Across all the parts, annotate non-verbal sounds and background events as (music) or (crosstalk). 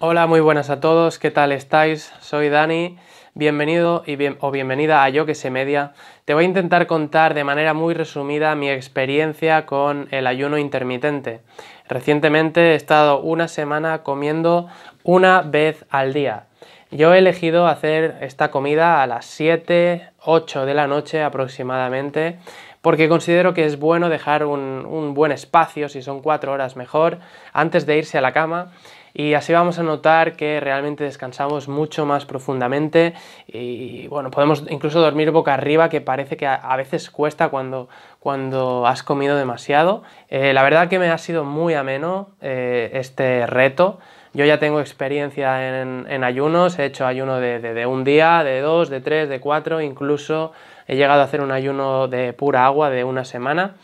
Hola, muy buenas a todos, ¿qué tal estáis? Soy Dani, bienvenido y bien, o bienvenida a Yo que se media. Te voy a intentar contar de manera muy resumida mi experiencia con el ayuno intermitente. Recientemente he estado una semana comiendo una vez al día. Yo he elegido hacer esta comida a las 7, 8 de la noche aproximadamente, porque considero que es bueno dejar un, un buen espacio, si son 4 horas mejor, antes de irse a la cama y así vamos a notar que realmente descansamos mucho más profundamente y bueno, podemos incluso dormir boca arriba que parece que a veces cuesta cuando, cuando has comido demasiado. Eh, la verdad que me ha sido muy ameno eh, este reto. Yo ya tengo experiencia en, ayunos, he hecho ayuno de, de un día, de dos, de tres, de cuatro, incluso he llegado a hacer un ayuno de pura agua de una semana.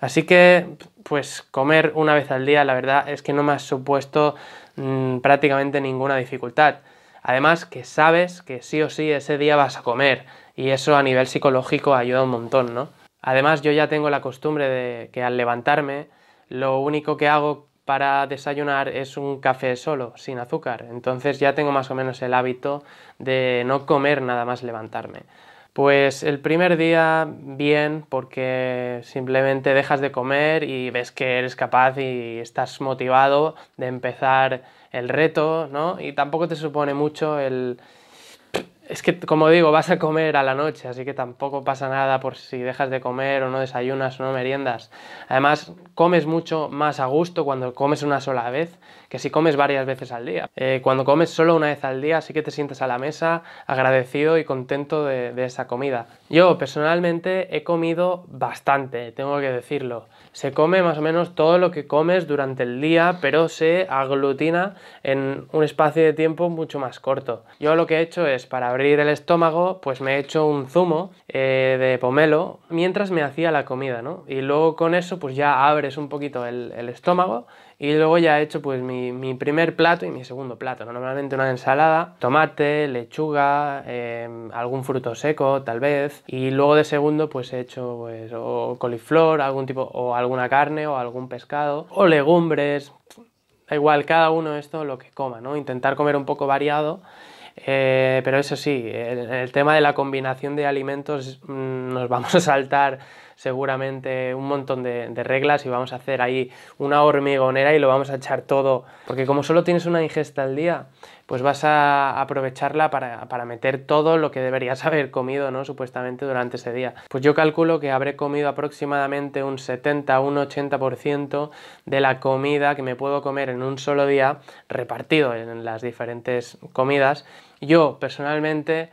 Así que, pues comer una vez al día, la verdad es que no me ha supuesto Mm, prácticamente ninguna dificultad. Además que sabes que sí o sí ese día vas a comer y eso a nivel psicológico ayuda un montón, ¿no? Además yo ya tengo la costumbre de que al levantarme lo único que hago para desayunar es un café solo, sin azúcar. Entonces ya tengo más o menos el hábito de no comer nada más levantarme. Pues el primer día bien, porque simplemente dejas de comer y ves que eres capaz y estás motivado de empezar el reto, ¿no? Y tampoco te supone mucho el, es que, como digo, vas a comer a la noche, así que tampoco pasa nada por si dejas de comer o no desayunas o no meriendas. Además, comes mucho más a gusto cuando comes una sola vez que si comes varias veces al día. Eh, cuando comes solo una vez al día, sí que te sientes a la mesa agradecido y contento de esa comida. Yo, personalmente, he comido bastante, tengo que decirlo se come más o menos todo lo que comes durante el día, pero se aglutina en un espacio de tiempo mucho más corto. Yo lo que he hecho es, para abrir el estómago, pues me he hecho un zumo eh, de pomelo mientras me hacía la comida, ¿no? Y luego con eso, pues ya abres un poquito el estómago y luego ya he hecho pues mi, primer plato y mi segundo plato, normalmente una ensalada, tomate, lechuga, em, algún fruto seco tal vez. Y luego de segundo pues he hecho pues, o coliflor, algún tipo, o alguna carne o algún pescado, o legumbres, da igual, cada uno esto lo que coma, ¿no? Intentar comer un poco variado. Eh, pero eso sí, el, tema de la combinación de alimentos mm, nos vamos a saltar seguramente un montón de, reglas y vamos a hacer ahí una hormigonera y lo vamos a echar todo. Porque como solo tienes una ingesta al día, pues vas a aprovecharla para, para meter todo lo que deberías (laughs) haber comido, ¿no? Supuestamente durante ese día. Pues yo calculo que habré comido aproximadamente un 70, un 80% de la comida que me puedo comer en un solo día repartido en las diferentes comidas. Yo personalmente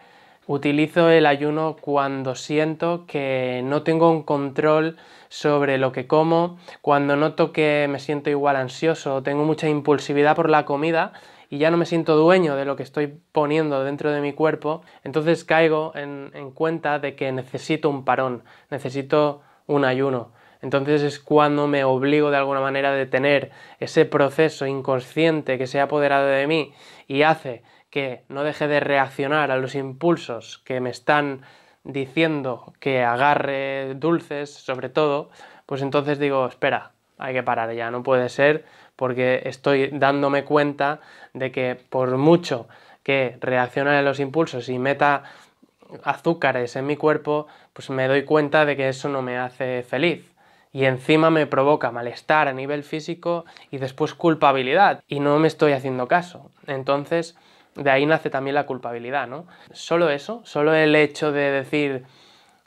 Utilizo el ayuno cuando siento que no tengo un control sobre lo que como, cuando noto que me siento igual ansioso, tengo mucha impulsividad por la comida y ya no me siento dueño de lo que estoy poniendo dentro de mi cuerpo, entonces caigo en, cuenta de que necesito un parón, necesito un ayuno. Entonces es cuando me obligo de alguna manera a detener ese proceso inconsciente que se ha apoderado de mí y hace que no deje de reaccionar a los impulsos que me están diciendo que agarre dulces, sobre todo, pues entonces digo, espera, hay que parar ya, no puede ser, porque estoy dándome cuenta de que por mucho que reaccione a los impulsos y meta azúcares en mi cuerpo, pues me doy cuenta de que eso no me hace feliz. Y encima me provoca malestar a nivel físico y después culpabilidad. Y no me estoy haciendo caso. Entonces, de ahí nace también la culpabilidad, ¿no? Solo eso, solo el hecho de decir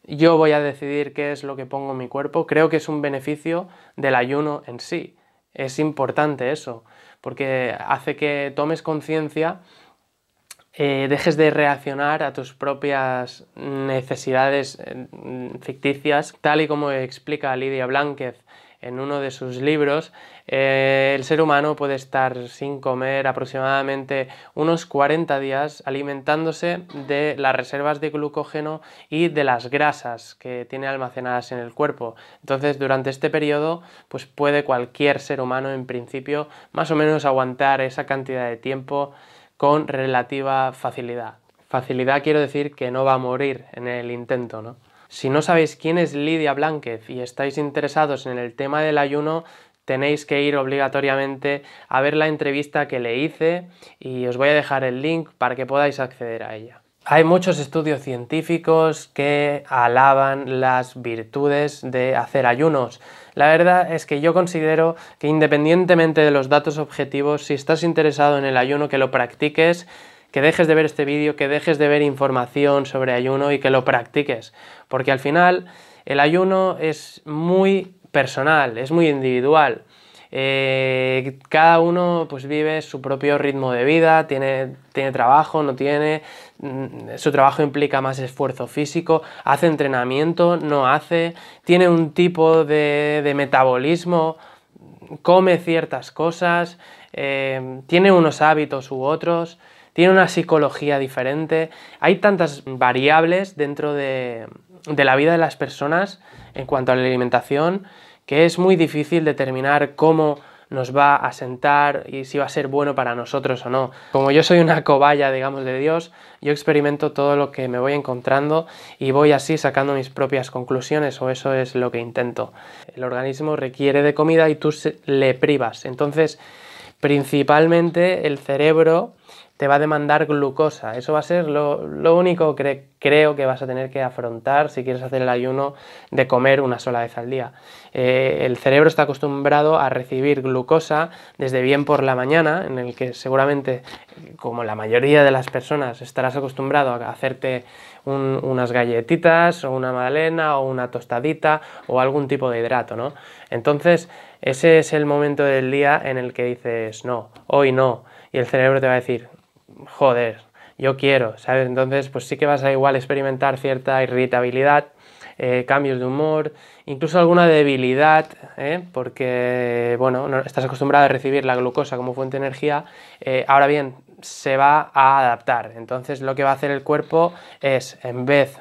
yo voy a decidir qué es lo que pongo en mi cuerpo, creo que es un beneficio del ayuno en sí. Es importante eso, porque hace que tomes conciencia, eh, dejes de reaccionar a tus propias necesidades eh, ficticias, tal y como explica Lidia Blanquez en uno de sus libros, eh, el ser humano puede estar sin comer aproximadamente unos 40 días alimentándose de las reservas de glucógeno y de las grasas que tiene almacenadas en el cuerpo. Entonces, durante este periodo, pues puede cualquier ser humano en principio más o menos aguantar esa cantidad de tiempo con relativa facilidad. Facilidad quiero decir que no va a morir en el intento, ¿no? Si no sabéis quién es Lidia Blánquez y estáis interesados en el tema del ayuno, tenéis que ir obligatoriamente a ver la entrevista que le hice y os voy a dejar el link para que podáis acceder a ella. Hay muchos estudios científicos que alaban las virtudes de hacer ayunos. La verdad es que yo considero que independientemente de los datos objetivos, si estás interesado en el ayuno, que lo practiques que dejes de ver este vídeo, que dejes de ver información sobre ayuno y que lo practiques, porque al final el ayuno es muy personal, es muy individual. Eh, cada uno pues vive su propio ritmo de vida, tiene, trabajo, no tiene, mm, su trabajo implica más esfuerzo físico, hace entrenamiento, no hace, tiene un tipo de, metabolismo, come ciertas cosas, eh, tiene unos hábitos u otros tiene una psicología diferente. Hay tantas variables dentro de, la vida de las personas en cuanto a la alimentación que es muy difícil determinar cómo nos va a sentar y si va a ser bueno para nosotros o no. Como yo soy una cobaya, digamos, de Dios, yo experimento todo lo que me voy encontrando y voy así sacando mis propias conclusiones o eso es lo que intento. El organismo requiere de comida y tú le privas. Entonces, principalmente el cerebro te va a demandar glucosa. Eso va a ser lo, único que creo que vas a tener que afrontar si quieres hacer el ayuno de comer una sola vez al día. Eh, el cerebro está acostumbrado a recibir glucosa desde bien por la mañana, en el que seguramente, como la mayoría de las personas, estarás acostumbrado a hacerte unas galletitas o una magdalena o una tostadita o algún tipo de hidrato, ¿no? Entonces, ese es el momento del día en el que dices, no, hoy no. Y el cerebro te va a decir, joder, yo quiero, ¿sabes? Entonces, pues sí que vas a igual experimentar cierta irritabilidad, eh, cambios de humor, incluso alguna debilidad, ¿eh? porque, bueno, no, estás acostumbrado a recibir la glucosa como fuente de energía. Eh, ahora bien, se va a adaptar. Entonces, lo que va a hacer el cuerpo es, en vez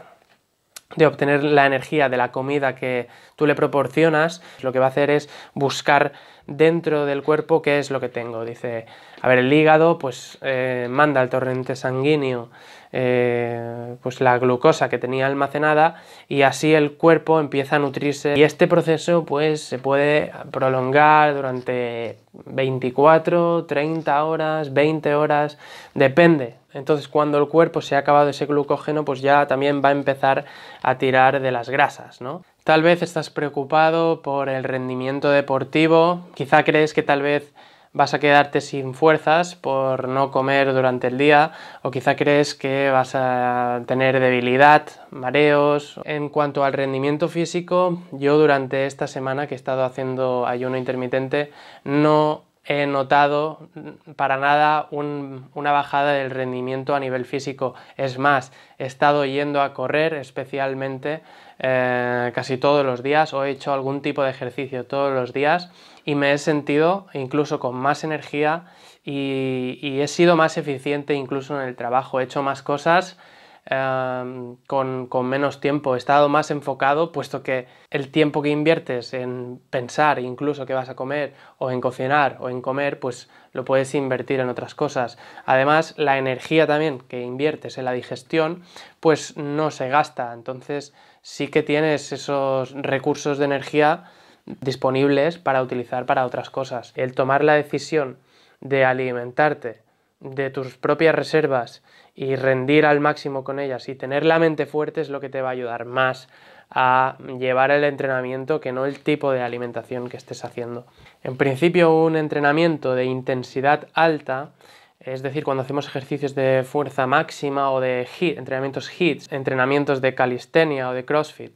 de obtener la energía de la comida que tú le proporcionas, lo que va a hacer es buscar dentro del cuerpo qué es lo que tengo. Dice, a ver, el hígado pues eh, manda al torrente sanguíneo eh, pues la glucosa que tenía almacenada y así el cuerpo empieza a nutrirse. Y este proceso pues se puede prolongar durante 24, 30 horas, 20 horas, depende entonces cuando el cuerpo se ha acabado ese glucógeno, pues ya también va a empezar a tirar de las grasas, ¿no? Tal vez estás preocupado por el rendimiento deportivo, quizá crees que tal vez vas a quedarte sin fuerzas por no comer durante el día o quizá crees que vas a tener debilidad, mareos. En cuanto al rendimiento físico, yo durante esta semana que he estado haciendo ayuno intermitente no he notado para nada una bajada del rendimiento a nivel físico. Es más, he estado yendo a correr especialmente eh, casi todos los días o he hecho algún tipo de ejercicio todos los días y me he sentido incluso con más energía y he sido más eficiente incluso en el trabajo. He hecho más cosas Em, con, menos tiempo. He estado más enfocado, puesto que el tiempo que inviertes en pensar incluso que vas a comer, o en cocinar, o en comer, pues lo puedes invertir en otras cosas. Además, la energía también que inviertes en la digestión, pues no se gasta. Entonces sí que tienes esos recursos de energía disponibles para utilizar para otras cosas. El tomar la decisión de alimentarte de tus propias reservas y rendir al máximo con ellas y tener la mente fuerte es lo que te va a ayudar más a llevar el entrenamiento que no el tipo de alimentación que estés haciendo. En principio un entrenamiento de intensidad alta, es decir, cuando hacemos ejercicios de fuerza máxima o de hit, entrenamientos hits, entrenamientos de calistenia o de CrossFit,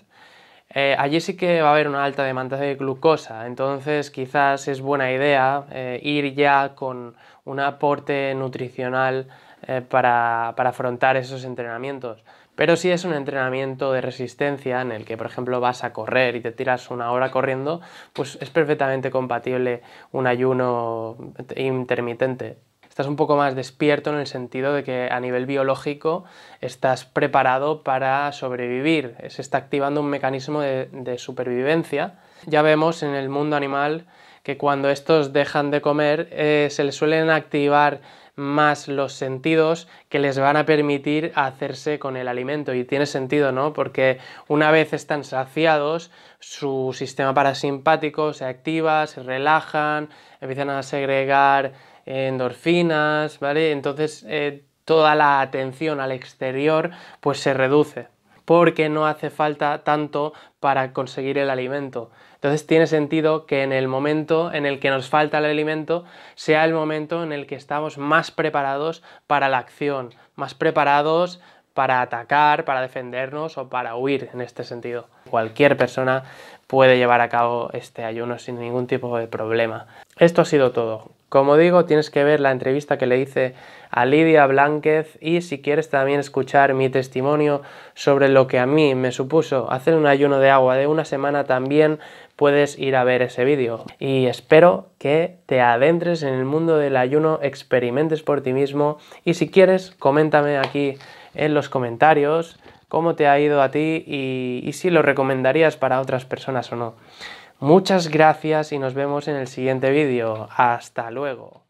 eh, allí sí que va a haber una alta demanda de glucosa, entonces quizás es buena idea eh, ir ya con un aporte nutricional eh, para, afrontar esos entrenamientos. Pero si es un entrenamiento de resistencia en el que, por ejemplo, vas a correr y te tiras una hora corriendo, pues es perfectamente compatible un ayuno intermitente. Estás un poco más despierto en el sentido de que a nivel biológico estás preparado para sobrevivir. Se está activando un mecanismo de, supervivencia. Ya vemos en el mundo animal que cuando estos dejan de comer eh, se les suelen activar más los sentidos que les van a permitir hacerse con el alimento. Y tiene sentido, ¿no? Porque una vez están saciados, su sistema parasimpático se activa, se relajan, empiezan a segregar endorfinas, ¿vale? Entonces eh, toda la atención al exterior pues se reduce porque no hace falta tanto para conseguir el alimento. Entonces tiene sentido que en el momento en el que nos falta el alimento sea el momento en el que estamos más preparados para la acción, más preparados para atacar, para defendernos o para huir en este sentido. Cualquier persona puede llevar a cabo este ayuno sin ningún tipo de problema. Esto ha sido todo. Como digo, tienes que ver la entrevista que le hice a Lidia Blánquez y si quieres también escuchar mi testimonio sobre lo que a mí me supuso hacer un ayuno de agua de una semana, también puedes ir a ver ese vídeo. Y espero que te adentres en el mundo del ayuno, experimentes por ti mismo y si quieres, coméntame aquí en los comentarios cómo te ha ido a ti y, y si lo recomendarías para otras personas o no. Muchas gracias y nos vemos en el siguiente vídeo. Hasta luego.